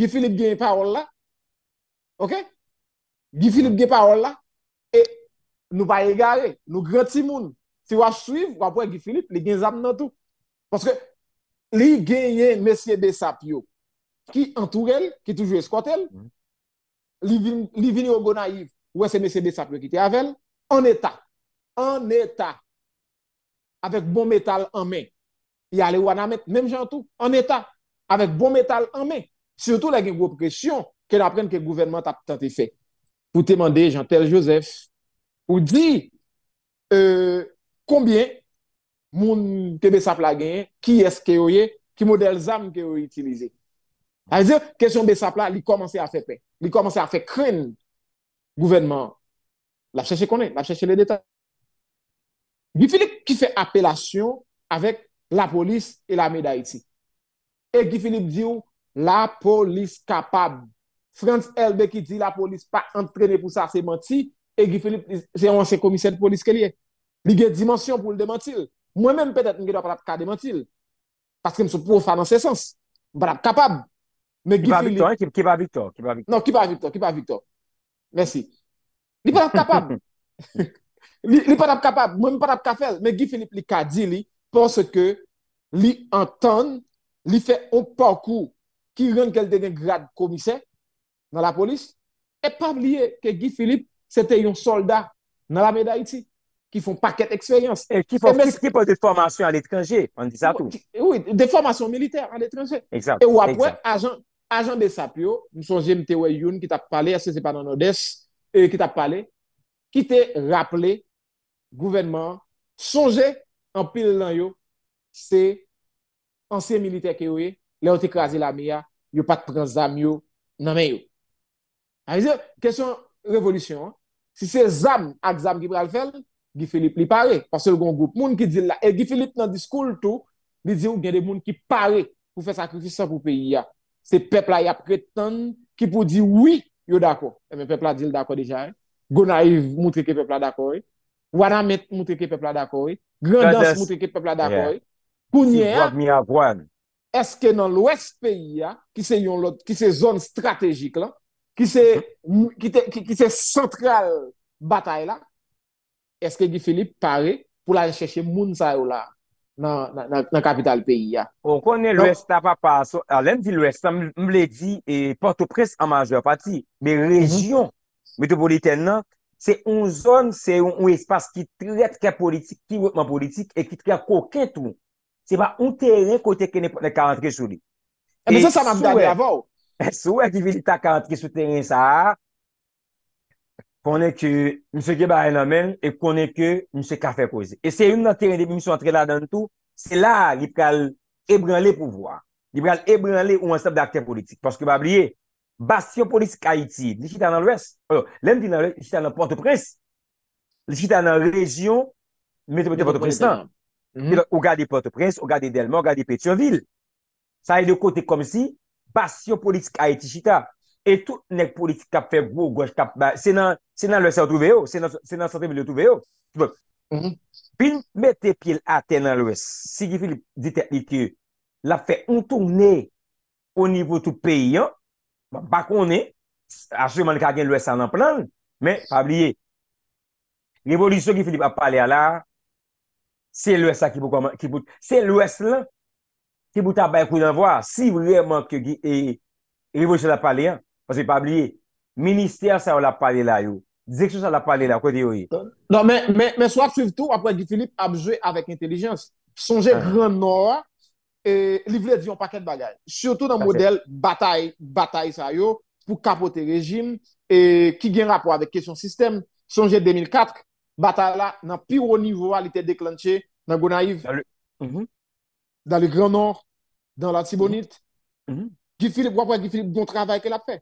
Gifilip gen parol la. Ok? Gifilip gen parol la. E nou ba egare. Nou granti moun. Si waj suiv, wapwe Gifilip, li gen zam nan tou. Paske, li genye Mesey Besapyo. Ki antou el, ki toujwe skot el. Mm. Li vini o go naiv. Wesey Mesey Besapyo ki te avel. An etat. An etat. Awek bon metal an men. Yale wana met, menm jan tou. An etat. Awek bon metal an men. Siretou la gen gwo preksyon ke la pren ke gouvenman tap tante fe. Pou temande Jean-Pierre Joseph ou di konbyen euh, moun ke besapla gen, ki es ke oyen, ki model zan ke oyen itilize. A zir, kesyon besapla li komanse a fe pe. Li komanse a fe kren gouvenman la chèche konen, la chèche le deta. Gifilip ki fe apelasyon avèk la polis e la meda iti. E Gifilip di ou La polis kapab. Frantz Elbe ki di la polis pa entrene pou sa se menti e Gifilip se yon se komise de polis ke liye. Li ge dimensyon pou le demantil. Mwen menm petet nge do pa rap ka demantil. Paske mse pou ou fa nan se sens. Mpa rap kapab. Ki pa Victor. Ki pa Victor. Li pa rap kapab. Li pa rap kapab. Mwen mi pa rap ka fel. Mwen Gifilip li ka di li pou se ke li enton li fe opakou ki ren kelle te gen grad komise nan la polis, e pa blye ke Guy Philippe se te yon soldat nan la Medaïti ki fon paket eksperyans. E ki pou de formasyon al etranjè, an disa tou. Oui, de formasyon militer al etranjè. Ou apwen, agent de Sapio, msonje mte wey yon ki ta pale, ase se pa nan Odès, ki te rappele, gouvenman, sonje an pil lan yo, se ansye militer ke wey, lè ou te krasi la mi ya, yo pat pren zam yo, nan men yo. A rize, kesyon revolutyon, si se zam, ak zam Gibraltel, Gifilip li pare, pasèl goun goup, moun ki dil la, e Gifilip nan diskoul tou, li di ou gen de moun ki pare, pou fè sakritisan pou peyi ya. Se pepla ya pretan, ki pou di oui, yo dako. Emen pepla dil dako deja, eh? goun a yiv moutre ke pepla dako, eh? wana met moutre ke pepla dako, eh? grandans moutre ke pepla dako, koun yè ya, Eske nan lwes peyi ya ki se yon lot, ki se zon strategik la, ki se sentral batay la, eske di Filip pare pou la chèche moun sa yon la nan kapital peyi ya. On konen lwes ta pa pa, alen di lwes ta mle di e porto pres a manjwa pati, me region metropoliten nan, se yon zon, se yon espase ki tret ke politik, ki wotman politik, e ki tret koket moun. Se pa ou teren kote ke ne ka antre sou li. E sou e ki vejita ka antre sou teren sa. Kone ke mseke ba re nan men. E kone ke mseke a fe pose. E se yon nan teren di mi sou antre la dan tou. Se la, li pral ebran le pou vwa. Li pral ebran le ou ansep de akter politik. Paske ba blye. Bastion polis kaiti. Li chita nan lwes. Lèm di nan lwes, li chita nan portopres. Li chita nan rejyon. Mète pote portopres nan. Mhm. Ou gade Port-au-Prince, ou gade Delmont, ou gade Petit-sur-Ville. Sa e de kote kom si, bas yon politik a eti chita. Et tout nek politik kap fe vwo, gwaj kap, se nan lwese ou touve yo, se nan sante ville ou touve yo. Pin, mette pil ate nan lwese. Si gifil ditek li kye, la fe untounne o nivou tou peyi yo, bakounne, bon, ase man kagen lwese anan plan, men, pabliye, revolisyon ki fili pa pale ala, Se l'ouest la, ki bouta bay kou nan vwa, si vreman ki li vwè se la pale, minister se la pale la yo, di se se la pale la, kwen di yo yi? E? Non, men swak suiv tou, apre Githilip abjwe avèk intelijens, sonje ah. gran nor, e, li vwè di yon paket bagaj, sotou nan model batay, batay sa yo, pou kapote rejim, e, ki gen rapor avèk kesyon sistem, sonje 2004, batay la nan piro nivou alite deklanchè, dans le, mhm. dans le Grand Nord, dans la Tibonite. Mm Guy Philippe, Philippe, bon travail qu'elle a fait.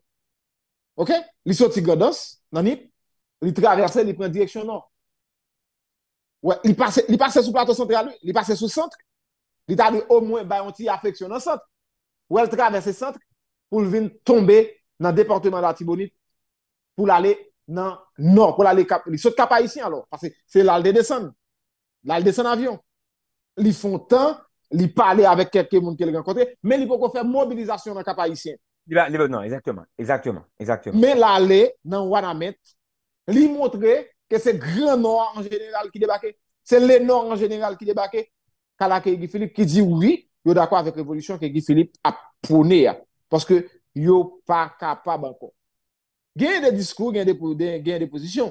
OK? Il sorti de dans Nip, il traverse, il prend direction nord. Ouais, il passe, il passe sous plateau central, il passe sous centre. Il a au moins bah, un petit affection dans le centre. Ou elle traverse le centre pour venir tomber dans le département de la Tibonite pour aller dans le nord, pour aller cap. Il saute cap haïtien alors, parce que c'est là le descendre. La li desen avyon. Li fon tan, li pale avèk keke moun kele gen kontre, men li pou kon fè mobilizasyon nan kapayisyen. Non, exactyoman, exactyoman, exactyoman. Men la li nan wana met, li montre ke se gen nor an jeneral ki debake, se le nor an jeneral ki debake, kala ki Egi Philippe ki di oui, yo d'akwa avèk revolisyon ki Egi Philippe ap pounè ya. Paske yo pa kapab an kon. Gen de diskou, gen de posisyon.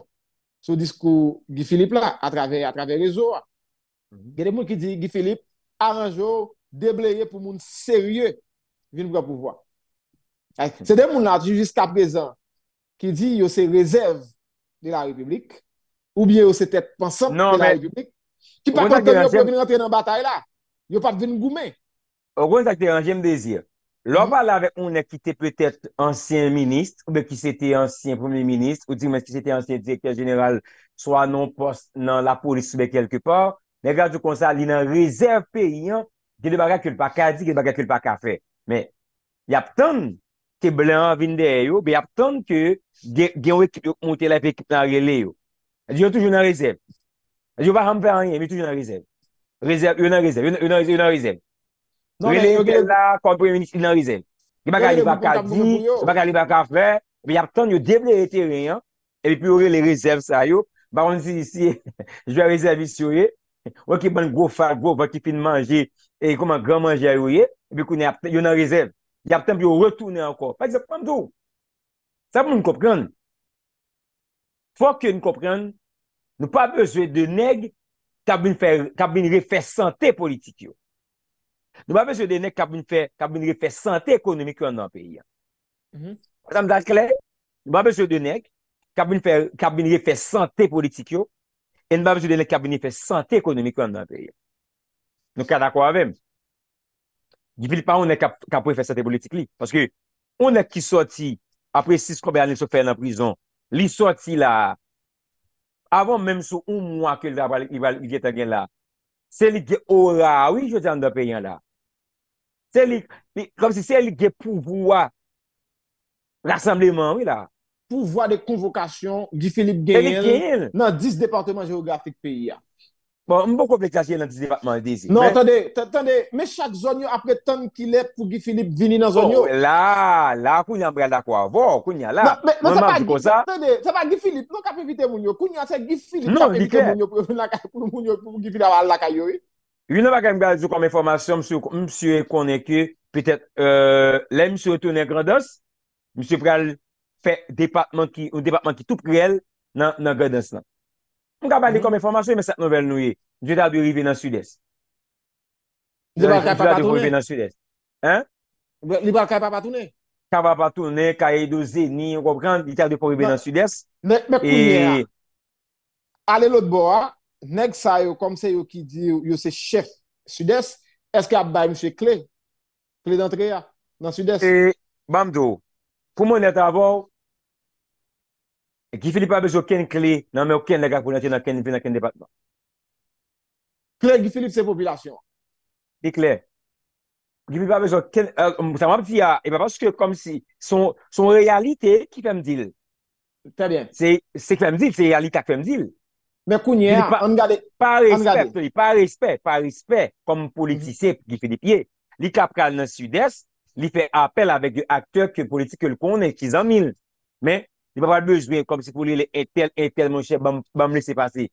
sou diskou Guy Philippe la, a travè, a travè rezo. Gè de moun ki di, Guy Philippe, a ranjou, deblèye pou moun serye, vin vre pou vwa. Se de moun la, tu jiska pezan, ki di, yo se rezèv de la republik, ou bien yo se tèp pensant non, de la republik, ki pa kote yo pou vin rentè nan batay la, yo pa vin goumè. O gwen takte an jèm dezir, Lòp mhm. pale avè ou nè ki tè pètèt ansyen minist, ou bè ki sè tè ansyen premier minist, ou di mè sè ki sè tè ansyen direktèr general swa non post nan la polisi bè kelke pò, mè gwa djou konsa li nan rezèv pè yon, gè dè baga kèl pa ka di, gè dè baga kèl pa ka fè. Mè, yap ton kè blè an vin dè yo, bè yap ton kè gen wè ki yon moutè la pekip nan relè yo. Adi yon toujoun nan rezèv. Adi yon pa ham pè an yon, mi toujoun nan rezèv. Rezèv, yon nan rezèv, yon nan rezèv Non, rele yon gen la, konpren yon isi nan rezev. Yon baka li baka di, yon baka li baka fè, pe yon ap ten yon devle rete reyon, epi yon re le rezev sa yo, ba yon zi zi zi, jwa rezev isi yo ye, wak yon ban gro fagro, wak yon fin manje, e yon koman gran manje a yo ye, epi kounen ap ten, yon nan rezev, yon ap ten bi yo retoune anko. Fèk zèp pandou, sa pou moun kopren. Fòk yon moun kopren, nou pa bezwe de neg, kab bin refè santé politik yo. Nou ba bejou denek kabouni fe, kabouni fe sante ekonomik yon nan peyi an. Mhm. Pazam daj kle, nou ba bejou denek kabouni fe, kabouni fe sante politik yo, en nou ba bejou denek kabouni fe sante ekonomik yon nan peyi an. Nou kada kwa avèm, jivili pa ou ne kabouni fe sante politik li, paske ou ne ki soti, apre 6 koube an, li sou fè nan prizon, li soti la, avon mèm sou ou mwa ke li va li vye te gen la, se li ge ora, ou i jote an nan peyi an la, Se li, kom si se li ge pouvoa rassembleman mi la. Pouvoa de konvokasyon Gifilip genyen nan dis departement geografik peyi ya. Bon, mbo kompleksasyon nan dis departement genyen disi. Non, tande, tande, me chak zonyo apre ton ki le pou Gifilip vini nan zonyo. La, la, kounyan brel da kwa, vò, kounyan la. Non, se pa Gifilip, lò kap evite mounyo, kounyan se Gifilip kap evite mounyo pou Gifilip aval laka yoy. Yon nan wakay mga zi kome formasyon, msye konen ke, petet, euh, lè msye wotounen grados, msye wakay fè depatman ki, ou depatman ki tout priel nan grados nan. Mga wakay mga mhm. zi kome formasyon, mwen sat nouvel nouye, jwè da di wive nan sudès. Jwè da di wive nan sudès. Hein? Li wakay wapatounen? Wapatounen, kaye do zeni, wopran, li ta di wive nan sudès. Mwen kouye a, ale lout bo a, neg sa yo komse yo ki di yo se chef sud-est, eske a bay mswe kle? Kle dantre ya? Nan sud-est? E, Bamdou, pou moun et avou Gifilip a bejou ken kle nan mè ou ken lega pou natye nan ken depatman. Kle Gifilip se popilasyon? E kle. Gifilip a bejou ken, moutan euh, mwap fi ya, e mwap aske kom si, son realite ki fem dil. Se ke fem dil, se realita ke fem dil. Mwen kou nyè a, an gade. Par respect, par respect, par respect kom politisye ki mhm. fè di pye. Li kap kal nan sud-est, li fè apel avèk de akteur ki politik ke l konen ki zan mil. Men, li pa pa l bezwen kom si fò li le etel, etel moun chè, bam non, le se pase.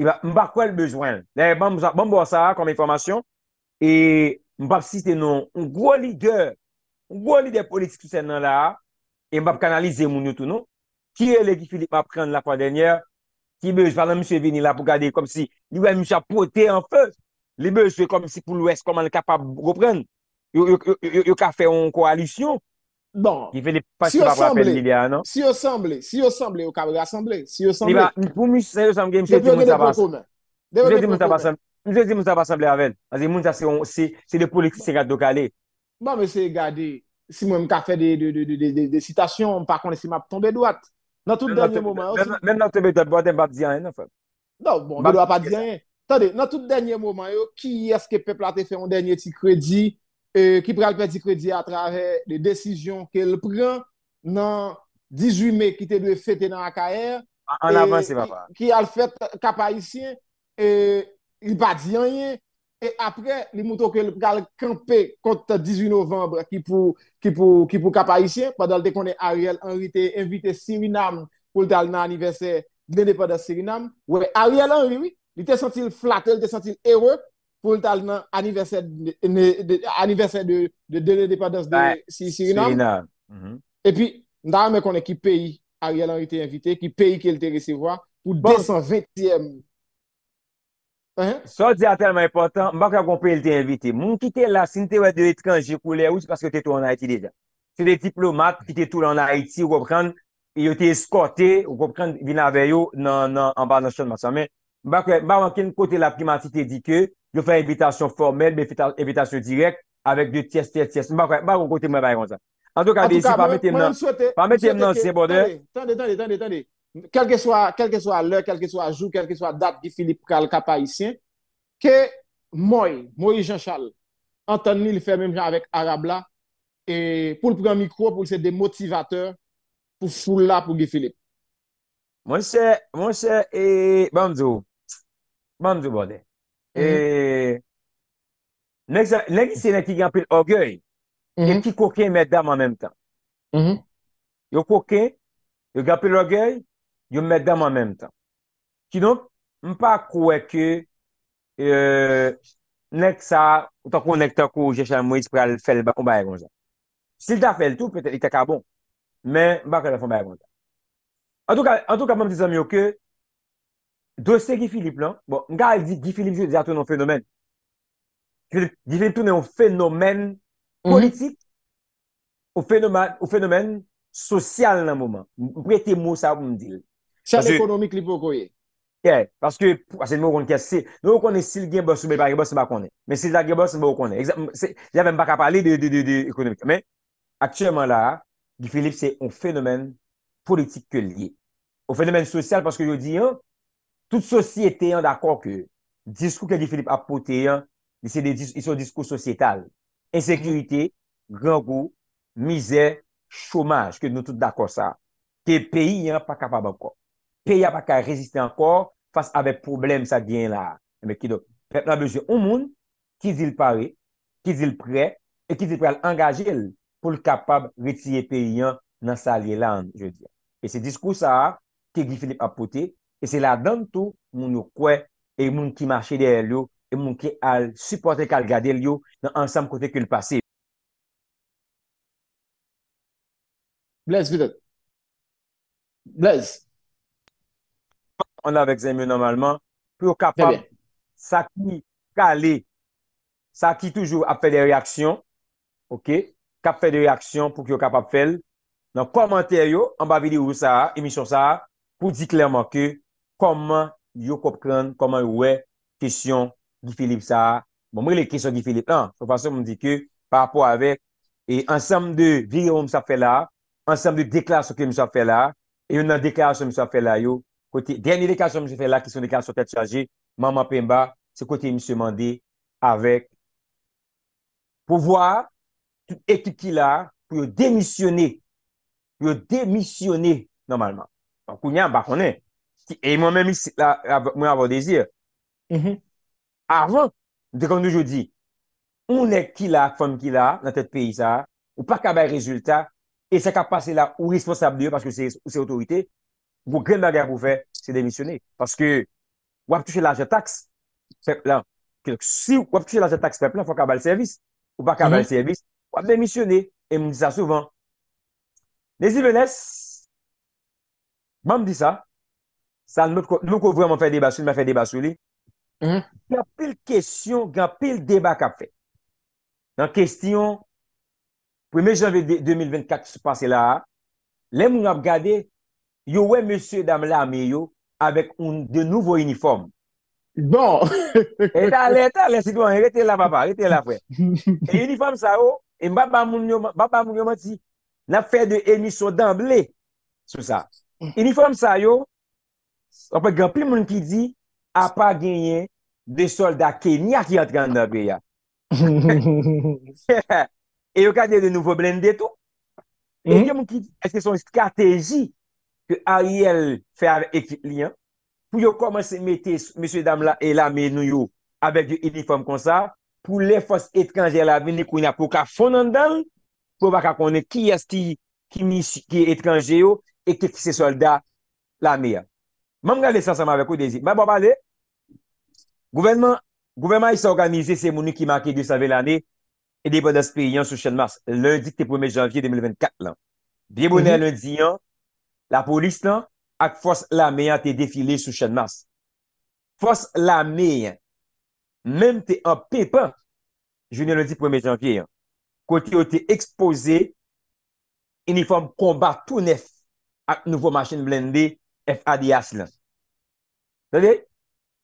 Mba kwa l bezwen. Mba mbo sa a kom informasyon e mbap si te nou mbap si te nou mbap si te nou mbap si te nou mbap si te nou mbap si te nou mbap si te nou mbap si te nou mbap si te nou mbap si te nou mbap si te nou mbap si ki bej fwala mswe veni la pou gade kom si, li wè mswe apote an fe, li bej fwe kom si pou lwes kom an kapap repren, yo ka fe yon koalisyon, ki fe de pasi paprapen li dè an an. Si yon samble, si yon samble, yo ka vè yon samble, si yon samble. Li ba, pou mswe yon samble, mswe yon samble avèn, anse mswe yon samble avèn, se de pou lwes se gade do gade. Nan mswe yon gade, si mwen mka fe de sitasyon, mpa kon esi map tombe dwat, Nan tout denye mouman non, bon, yo, ki eske peple a euh, te fe yon denye ti kredi, ki prel pe ti kredi a trave de desijyon ke l pran nan 18 mek ki te dwe fete nan a kaer, ki al fete kapa isyen, li pa di enye. E apre, li mouton ke li pral kampe konta 18 novembre ki pou kapa isye. Padal te konen Ariel Henry te invite Sirinam pou lte al nan aniverser de depadas Sirinam. Ouè, Ariel Henry, li te sentil flate, li te sentil erot pou lte al nan aniverser de depadas Sirinam. E pi, nan anmen konen ki peyi Ariel Henry te invite, ki peyi ke lte resevoa pou 220e mouton. Sot di a telman epotan, mbaka konpil te evite. Moun ki te la, sin te wè de etkan, jekou lè ou, se paske te tou an Aiti de de. Se de diplomat, ki te tou an Aiti, yo te eskote, yo te eskote vina vè yo, nan an banan chanman sa men. Mbaka, mbaka wakil kote la primatite di ke, yo fè evitasyon formel, evitasyon direk, avèk de test, test, test. Mbaka, mbaka wakil kote mwen vè yon zan. En tout ka, desi, pame tem nan, pame tem nan, siye bode. Tande, tande, tande, tande. kelke swa lè, kelke swa jou, kelke swa dat Gifilip kal kapa isyen, ke moi, moi Jean-Charles, antoni li fè mèm jan avèk Arablat, pou l pou gen mikro, pou l se demotivateur, pou foul la pou Gifilip. Mwen se, mwen se, e, bambzou, bambzou bode, e, lè gisè lè ki gampil orgèy, lè ki kouken mè dam an mèm tan. Yo kouken, yo gampil orgèy, yo m met dam an menm tan. Kinon, m pa kouwe ke euh, nek sa, ou takou nek takou, jè chan m wè, spre al fèl bakon baye gonjan. S'il ta fèl tou, pwète li takar bon. Men, m bakon la fèl baye gonjan. An tou ka, an tou ka m te zanm yo ke, dosè ki Filip lan, m gare di, di Filip jè, di atoun an fenomen. Di Filip tou ne an fenomen politik, ou fenomen, ou fenomen sosyal nan mouman. M pou ete mou sa, m m di lè. Se an ekonomik li pou okoye. Kè, paske, asen mè ou kon kè se, nou ou konè sil gen bò soube, mè sil la gen bò soube ou konè. Jè mè mba kap pale de ekonomik. Mè, aktyèman la, di Filip se yon fenomen politik ke liye. Ou fenomen sosyal, paske yo di yon, tout sosyetè yon d'akon ke, diskou ke di Filip apote yon, li se yon diskou sosyetal. Ensekirite, gangou, mizè, chomaj, ke nou tout d'akon sa. Ke peyi yon pa kapabanko. Pe ya pa ka reziste ankor, fase ave problem sa gen la. Mwen ki do, rep nan bejye ou moun, ki zil pare, ki zil pre, e ki zil pre al angaje el, pou l kapab retiye pe yon nan sa li lan, je di. E se diskou sa, ki gil Filip apote, e se la dan tou, moun yo kwe, e moun ki mache der yo, e moun ki al supporte kal gade yo, nan ansam kote ke l pase. Blaise, blaise, blaise, an avèk zèmè normalman pou yo kapap sa ki kalè sa ki toujou ap fè de reaksyon ok kap fè de reaksyon pou ki yo kapap fèl nan komantè yo an ba vide ou sa emisyon sa pou di klèrman ke koman yo kop kran koman ou wè kèsyon di Filip sa, moun moun le kèsyon di Filip nan, sou fasyon moun di ke parapò avèk, e ansèm de virè ou mè sa fè la, ansèm de deklèr sou ke mè sa fè la, e yon nan deklèr sou mè sa fè la yo kote, denye dekansyon mwen se fè la, kison dekansyon tèt chajè, maman pen ba, se kote misyon mandè, avèk pou vwa tout ekip ki la, pou yo demisyonè, pou yo demisyonè, normalman. Kounyan, bakonè, e mwen mè misyon la, mwen avò dèzir. Avò, dekòm nou jò di, ou lèk ki la, fòm ki la, nan tèt pèy sa, ou pa kaba yè rezultat, e sa kapase la, ou responsable yè, parce ke se otorite, Ou pou gren bagay pou fè, se demisyonè. Paske, wap ki fè laje taks, fè plan. Si wap ki fè laje taks, fè plan, fò kaba l-servis. Ou pa kaba l-servis, wap demisyonè. E moun di sa souvan. Ne zi vè nès, moun mdi sa, sa nou kou vwè moun fè deba souli, moun fè deba souli, gen pil kèsyon, gen pil deba kap fè. Gen kèsyon, pou mè janvè 2024, ki se pase la, lè moun ap gade, yo we monsie dam la me yo avek un de nouvo uniform bon etan letan letan etan la fwe e uniform sa yo e mba mbamoun yo mati nap fe de emiso damble sou sa uniform sa yo apwe gampi moun ki di apwa genyen de solda kenya ki atran da be ya e yo kade de nouvo blendet e mbamoun ki di eske son strategi ke Ariel fè avè ekvip liyan, pou yo koman se mette M. Damla el amè nou yo avèk yo epiform kon sa, pou le fòs etkange la vène kouna pou ka fonan dan, pou baka konen ki yas ki etkange yo e ke ki se solda la me ya. Mè mwen gade sasama avèk ou dezi. Mè mwen bade, gouvenman, gouvenman y se organize se mouni ki maki de sa ve lanè e de bod aspe yon sou chen mars, lundi ki te pweme janvye 2024 lan. Biye bonè lundi yon, la polis lan ak fos la mey an te defile sou chanmas. Fos la mey an, menm te an pepan, jouni an lodi pweme jan piye an, koti yo te expose uniform kombat tou nef ak nouvo machin blendé F.A.D.S. lan. Sade,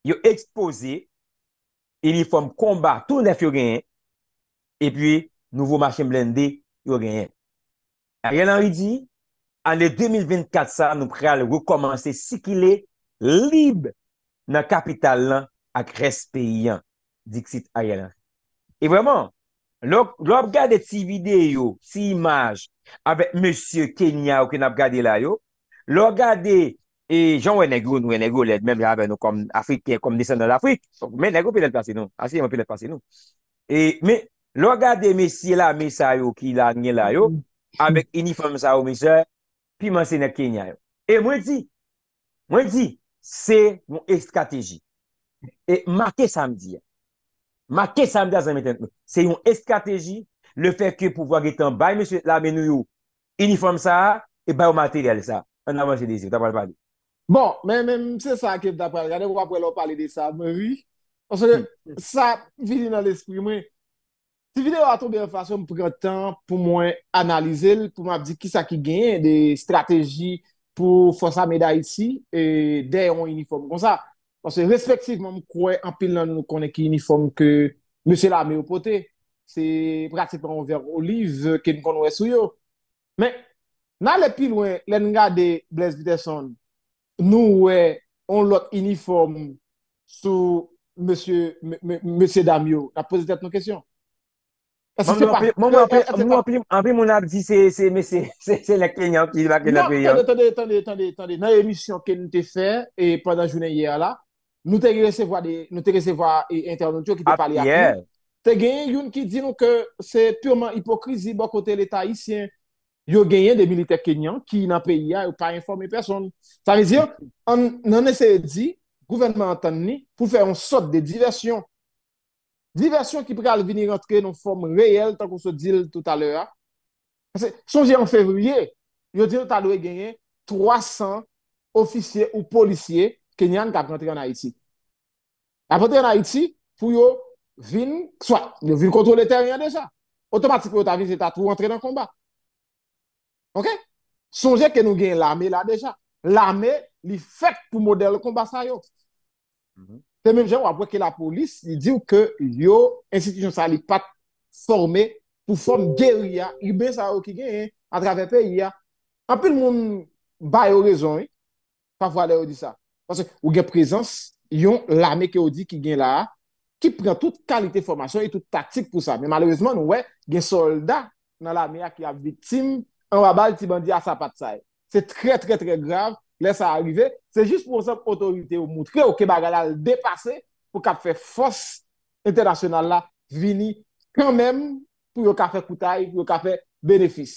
yo expose uniform kombat tou nef yo gen, e pwi nouvo machin blendé yo gen. Rien an ridi, an le 2024 sa, nou pre al wou komanse si ki le libe nan kapital lan ak respeyan dik sit aye lan. E vreman, lòb gade ti video, ti imaj, avèk M. Kenya ou ki nab gade la yo, lòb gade, e jan wè negou nou wè negou, mèm gabe nou kom Afrikè, kom disen nan Afrikè, mè negou pou lèl pase nou, asye ah, mè pou lèl pase nou. E, mè, lòb gade mè si la mè sa yo ki la nye la yo, avèk uniform sa yo mè sa yo, pi mansenèk kenya yo. E mwen di, mwen di, se yon eskategi. E makè samdi ya. Makè samdi a zanmèten. Se yon eskategi, le fèkè pou vwa getan bay, mè sè la mè nou yo, uniform sa, e bay ou materyal sa. An avansè de zi, dapal padi. Bon, men men, se sa kep dapal, gade wap wap wè lò palè de sa, mwen ri, anse gen, hmm. sa, vini nan l'esprimè, Si vide ou a toube yon fasyon, m pou kwen tan pou mwen analize l, pou m ap di ki sa ki genye de strategi pou fonsa meda iti e de yon uniform kon sa. Pwese respektiveman m kwen an pil nan nou konen ki uniform ke M. Lamy ou pote. Se pratipan ou ver Olive ke m kon wè sou yo. Men, nan le pil wè, len nga de Blaise Viteson nou wè on lot uniform sou M. Lamy ou. La pose tèp nou kesyon. Moun api moun ap di se le kènyan ki lak lak lè kènyan. Tande, tande, tande, nan emisyon ke nou te fè, e pandan jounen yè ala, nou te gèse vwa intervjou ki te palè api. Te gèyen yon ki di nou ke se pureman hipokrizib an kote lè ta isyen, yo gèyen non, de milite kènyan ki nan pe yè ala ou pa informè person. Sa rè zyon, nan esè di, gouvennement an tan ni, pou fè an sot de diversyon Diversyon ki pral vini rentre nou form reyel tan kon se dil tout aler. Sonje en fevriye, yo dile ta dwe genye 300 ofisye ou polisye kenyan kap rentre yon Haiti. Aprete yon Haiti, pou yo vin, yo vin kontrol eteryan deja. Otomatik pou yo ta vini, se ta tou rentre nan kombat. Ok? Sonje ke nou genye l'arme la deja. L'arme li fèk pou model kombat sa yo. Ok? Mhm. Te men jè ou apweke la polis, di di ou ke yo institisyon sa li pat formè pou form gèri ya, ibe sa ou ki gen, a drave pe yi ya. Anpil moun bay ou rezon, pa vo ale ou di sa. Ou gen prezans, yon lame ki ou di ki gen la, ki pren tout kalite formasyon et tout taktik pou sa. Men malouzman ou we, gen soldat nan lame ya ki ap vitim, an wabal ti bandi a sa pat sa. Se tre tre tre grav. lè sa arrive, se jist pou sep otorite ou moutre ou ke bagala l depase pou kap fè fòs internasyonal la vini kèmèm pou yo kap fè koutay pou yo kap fè benefis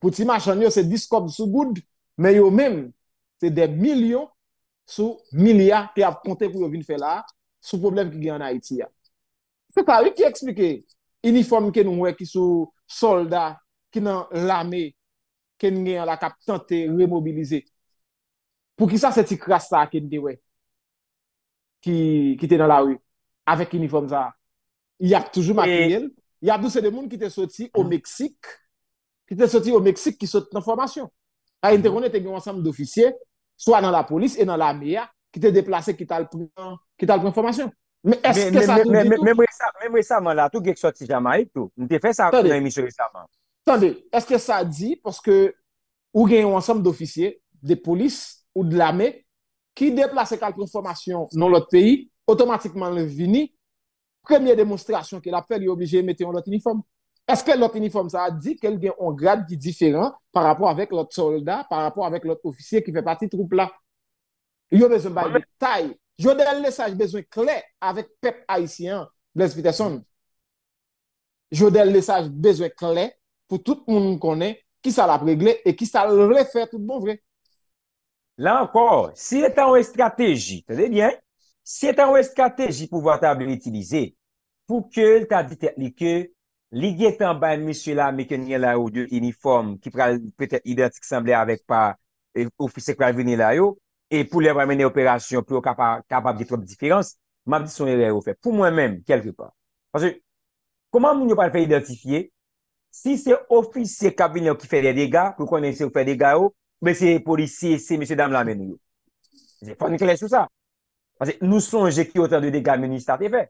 pou ti machan yo se diskop sou goud mè yo mèm se de milyon sou milyar ki ap kontè pou yo vin fè la sou problem ki gè an Haiti ya. Se pari ki eksplike, uniform ki nou mwè ki sou solda, ki nan lame, ki nou gè an la kap tante remobilize. pou ki sa se ti krasta a ken diwe ki te nan la ou avek uniform za. Y ap toujou e- matenyen, y ap dou se de moun ki te soti o mm-hmm. Meksik, ki te soti o Meksik ki soti nan formasyon. A yon mm-hmm. te konen te gen yon sam d'oficye, swa nan la polis e nan la mea, ki te deplase ki tal prinan, ki tal prinan formasyon. Men mwè sa man la, tou gen soti jamay, mwè te fè sa nan yon mwè sa man. Tande, eske sa di, ou gen yon sam d'oficye, de polis, ou de l'armée qui déplace quelques formations dans l'autre pays, automatiquement le vini, première démonstration qu'il a fait, il est obligé de mettre l'autre uniforme. Est-ce que l'autre uniforme, ça a dit qu'elle y a un grade qui différent par rapport avec l'autre soldat, par rapport avec l'autre officier qui fait partie de la troupe-là? Il y a besoin de détails. Je un message besoin clair avec peuple haïtien, Blaise Peterson. Je donne un message besoin clair pour tout le monde qui connaît, qui ça l'a réglé et qui ça l'a refait tout bon vrai. la ankor, si etan wè strategi, te de byen, si etan wè strategi pou vatab lè l'utilize, pou ke l'ta di teknike, li gè tan bè mè sè la mèkènyè la yo de uniforme ki pral identik samble avèk pa ofisek pral vènyè la yo, e pou lè vè menè operasyon pou wè kapab de trope diferans, mè ap dison lè la yo fè. Pou mwen mèm, kelke pa. Koman moun yo pral fè identifiye? Si se ofisek kap vènyè ki fè lè dega, pou konen se wè fè dega yo, Mese polici, se mese dam la meni yo. Se fany kle sou sa. Pase nou son jek yo otan de degal meni starte fe.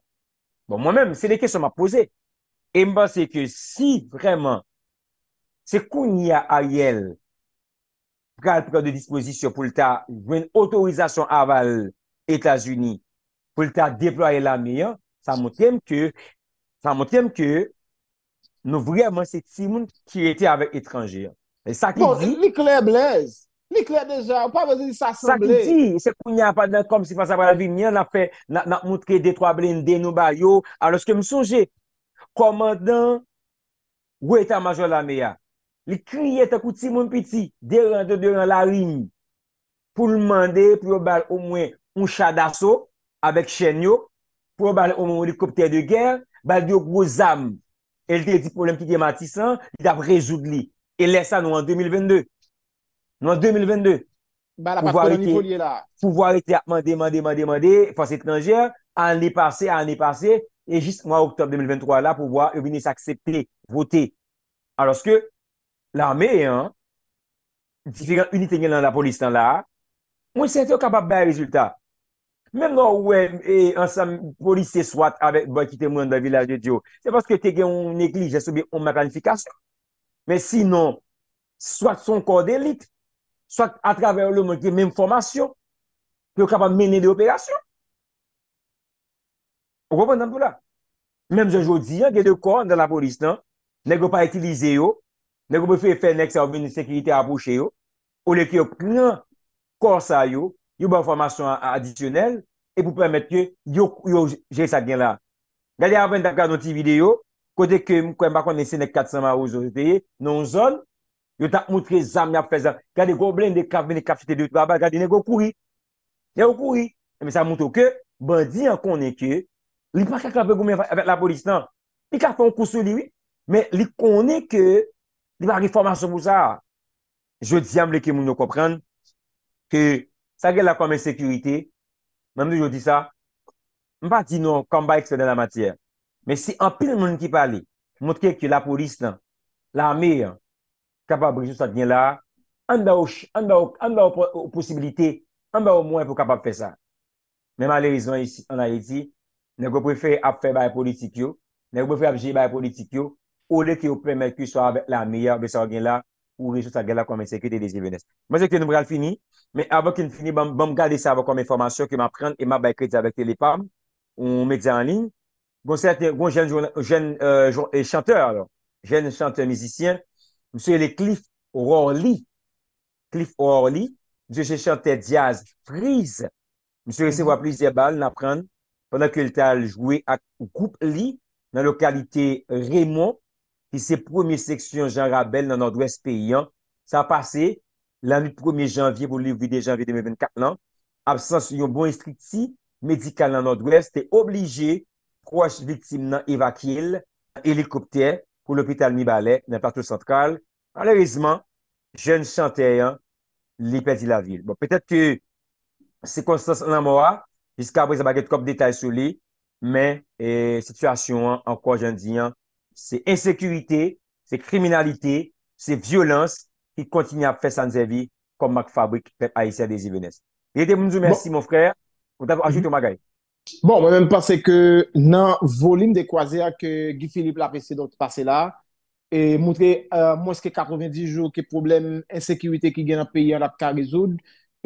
Bon, mwen men, se le keson ma pose. E mba se ke si vreman se kou ni a a yel pral pral de disposisyon pou lta vwen otorizasyon aval Etasuni pou lta deploye la meni yo, sa moun tem ke sa moun tem ke nou vreman se timoun ki ete avek etranje yo. Bon, ni kler blez. Ni kler dejan. Sa ki ti, se kounya pa den kom si fasa pa la vi, ni an ap moutre detroa blen den nou bayo. A loske m souje, komandan, wè ta majon la mea, li kriye ta kouti moun piti, deran deran larin, pou l'mande, pou yo bal o mwen un chadaso, avèk chen yo, pou yo bal o mwen l'ekopter de ger, bal di yo gro zam, el te di problem ki dematisan, li tap rezoud li. E lè sa nou an 2022. Nou an 2022. Pouvo ar ete mande, mande, mande, mande, fos etranjèr. An lè passe, an lè passe. E jist mwa oktob 2023 la pouvo e vini s'aksepte, votè. Aloske, l'armè di fèk an unitè gen nan la polis tan la, mwen se fèk an kapab bè rezultat. Mèm nan wè, an sam polis se swat avèk bè ki temou an da vilajè di yo. Se paske te gen ou neglij, se soube ou mèkranifikasyon, Men sinon, swat son kor delik, swat atraver loun menye menye formasyon, pou yo kapan menye de operasyon. Ou repon nan pou la. Menm zanjou diyan, gen de kor nan la polis nan, nekou pa etilize yo, nekou pou fwe fwe nek sa ouveni sekirite apouche yo, ou leke yo plin kor sa yo, yo ban formasyon adisyonel, e pou premet ke yo jesak gen la. Gade avan takan noti videyo, Kote ke m kwen bako nese ne katsan ma ou zoteye, nan zon, yo tak moutre zan mi ap fezan. Gade go blen de kavme ne kap chite de ut ba ba, gade ne go kouri. Gade go kouri. Eme sa mouto ke, ba di an konen ke, li pa kak la pe gome avet la polis nan. Li ka fon kousou liwi, men li konen ke, li ba reformasyon pou sa. Je diyan bleke moun nou kopren, ke sa gel la konmen sekurite, mwen nou yo di sa, m pa di nou konba ekse den la matyere. Men si apil moun ki pale, mout kèk ki la polis nan, la ame, kapab rejou sa djen la, an da ou posibilite, an da ou mwen pou kapab fè sa. Men malè rizon yisi, an a yè di, ne wè pou fè ap fè baye politik yo, ne wè pou fè ap jè baye politik yo, ou lè ki wè pou mè kè so avè la ame ya, ou rejou sa djen la, ou rejou sa djen la, kon mè sekri te desi vè desi. Mwen se kè nou bral fini, men avè ki nou fini, bon m gade sa avè kon mè formasyon, ki m ap prende, e m goun bon, bon, jen euh, chanteur, jen chanteur mizisyen, msye le Cliff O'Reilly, Cliff O'Reilly, msye chante Diaz Freeze, msye se wap li ze bal na pran, pwana ke l tal jwe ak ou koup li, nan lokalite Raymond, ki se promi seksyon Jean Rabel nan Andwes Piyan, sa pase lan li promi janvye, vou li ouvi de janvye 2024 nan, absans yon bon instriksi medikal nan Andwes, te oblije kwaj vitim nan evakil helikopter pou l'opital Mibale nan patou sentral. Kalerizman, jen chanteyan li pedi la vil. Bon, petet ke se konstans nan mwa jiska brez a baget kop detay sou li men e situasyon an kwa jen diyan se insekurite, se kriminalite, se violans ki kontini ap fesan zevi kom mak fabrik pek a isen de zi venes. Yete moun zou, mersi moun frèr. Ou davo ajito magay. Bon, mwen mwen pense ke nan volim de kwazea Ke Gifilip la pese do te pase la E mwote euh, mwen seke 90 jou Ke problem ensekirite ki gen an peyi Arap ka gezoud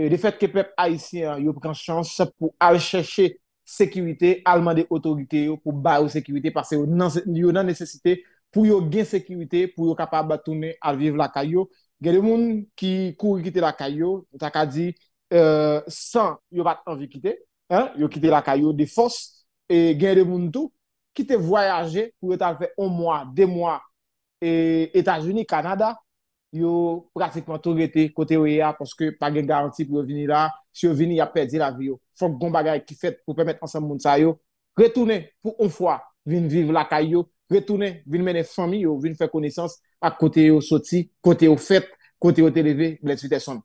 e De fet ke pep Aisyen Yo prekan chans sep pou al cheshe Sekirite, alman de otorite yo Pou bay ou sekirite Pase yo nan nesesite pou yo gen sekirite Pou yo kapab batounen alviv lakay yo Gen de moun ki kou yikite lakay yo Taka di euh, San yo bat anvikite yo ki te lakay yo e de fos, gen de moun tou, ki te voyaje pou etalpe on mwa, de mwa, etajuni, kanada, yo pratikman tou rete kote yo ya, paske pa gen garanti pou yo vini la, si yo vini ya perdi la vi yo, fok gomba gaya ki fet pou premet ansam moun sa yo, retoune pou on fwa, vin viv lakay yo, retoune, vin mene fami yo, vin fe konesans, ak kote yo soti, kote yo fet, kote yo te leve, mwen sute son.